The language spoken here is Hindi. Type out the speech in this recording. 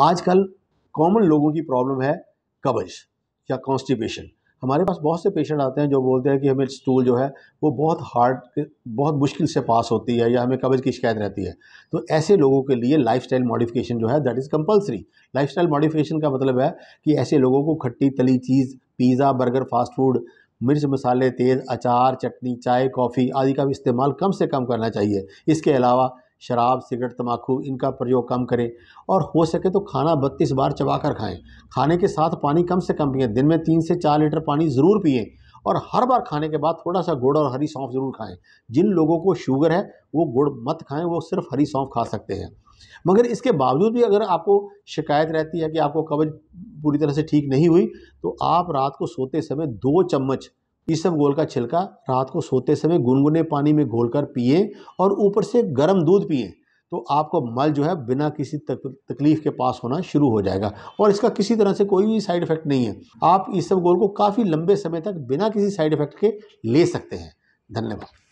आजकल कॉमन लोगों की प्रॉब्लम है कब्ज या कॉन्स्टिपेशन हमारे पास बहुत से पेशेंट आते हैं जो बोलते हैं कि हमें स्टूल जो है वो बहुत हार्ड बहुत मुश्किल से पास होती है या हमें कब्ज़ की शिकायत रहती है तो ऐसे लोगों के लिए लाइफ स्टाइल मॉडिफिकेशन जो है that is compulsory lifestyle modification का मतलब है कि ऐसे लोगों को खट्टी तली चीज़ पिज़्ज़ा बर्गर फास्ट फूड मिर्च मसाले तेज़ अचार चटनी चाय कॉफ़ी आदि का भी इस्तेमाल कम से कम करना चाहिए इसके अलावा शराब सिगरेट तम्बाकू इनका प्रयोग कम करें और हो सके तो खाना बत्तीस बार चबा कर खाएँ खाने के साथ पानी कम से कम पिए दिन में तीन से चार लीटर पानी ज़रूर पिएँ और हर बार खाने के बाद थोड़ा सा गुड़ और हरी सौंफ ज़रूर खाएं जिन लोगों को शुगर है वो गुड़ मत खाएं वो सिर्फ हरी सौंफ खा सकते हैं मगर इसके बावजूद भी अगर आपको शिकायत रहती है कि आपको कब्ज पूरी तरह से ठीक नहीं हुई तो आप रात को सोते समय दो चम्मच इसबगोल का छिलका रात को सोते समय गुनगुने पानी में घोलकर पिए और ऊपर से गर्म दूध पिए तो आपको मल जो है बिना किसी तक, तकलीफ के पास होना शुरू हो जाएगा और इसका किसी तरह से कोई भी साइड इफ़ेक्ट नहीं है आप इसबगोल को काफ़ी लंबे समय तक बिना किसी साइड इफ़ेक्ट के ले सकते हैं धन्यवाद